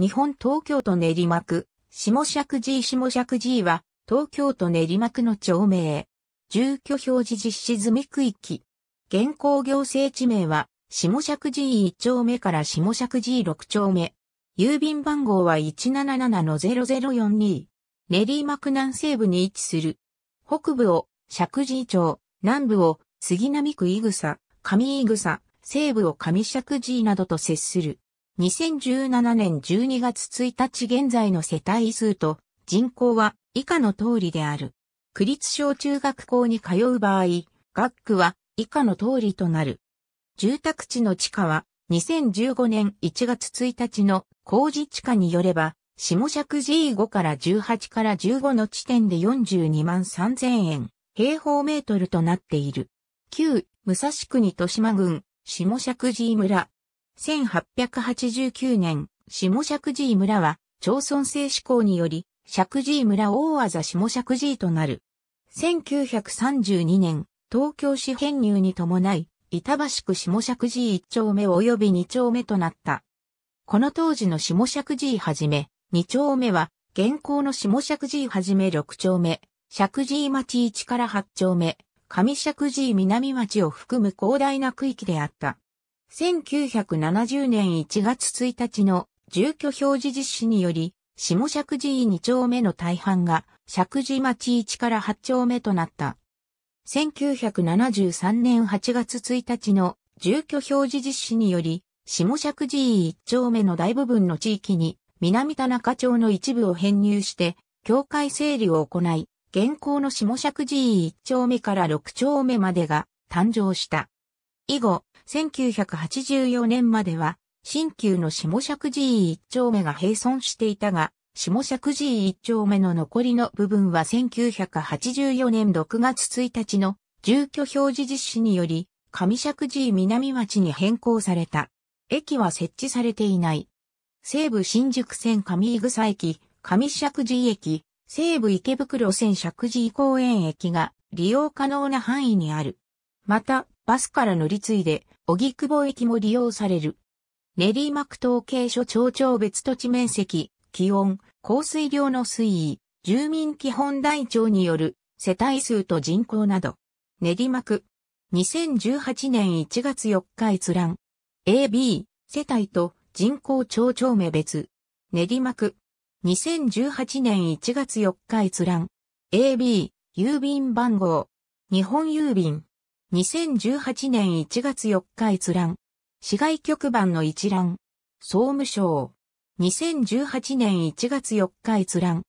日本東京都練馬区、下尺寺下尺寺は、東京都練馬区の町名。住居表示実施済み区域。現行行政地名は、下尺寺1丁目から下尺寺6丁目。郵便番号は177-0042。練馬区南西部に位置する。北部を、石 G 町、南部を、杉並区井草、上井草、西部を上石 G などと接する。2017年12月1日現在の世帯数と人口は以下の通りである。区立小中学校に通う場合、学区は以下の通りとなる。住宅地の地価は2015年1月1日の工事地価によれば、下尺 G5 から18から15の地点で42万3000円、平方メートルとなっている。旧、武蔵国豊島郡、下尺 G 村、1889年、下尺寺村は、町村制施行により、尺寺村大技下尺寺となる。1932年、東京市編入に伴い、板橋区下尺寺1丁目及び2丁目となった。この当時の下尺寺はじめ、2丁目は、現行の下尺寺はじめ6丁目、尺寺町1から8丁目、上尺寺南町を含む広大な区域であった。1970年1月1日の住居表示実施により、下石寺2丁目の大半が石寺町1から8丁目となった。1973年8月1日の住居表示実施により、下石寺1丁目の大部分の地域に南田中町の一部を編入して、境界整理を行い、現行の下石寺1丁目から6丁目までが誕生した。以後、1984年までは、新旧の下尺寺院一丁目が閉村していたが、下尺寺院一丁目の残りの部分は1984年6月1日の住居表示実施により、上尺寺南町に変更された。駅は設置されていない。西武新宿線上井草駅、上尺寺駅、西武池袋線尺寺公園駅が利用可能な範囲にある。また、バスから乗り継いで、荻窪駅も利用される。練馬区統計所町長別土地面積、気温、降水量の推移、住民基本台帳による世帯数と人口など。練馬区。2018年1月4日閲覧。AB、世帯と人口町長名別。練馬区。2018年1月4日閲覧。AB、郵便番号。日本郵便。2018年1月4日閲覧。市外局番の一覧。総務省。2018年1月4日閲覧。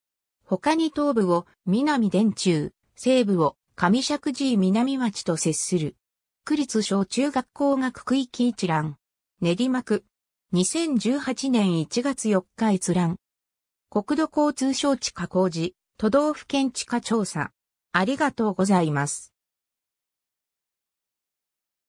他に東部を南電柱、西部を上尺寺南町と接する。区立小中学校学区域一覧。練馬区。2018年1月4日閲覧。国土交通省地下工事、都道府県地下調査。ありがとうございます。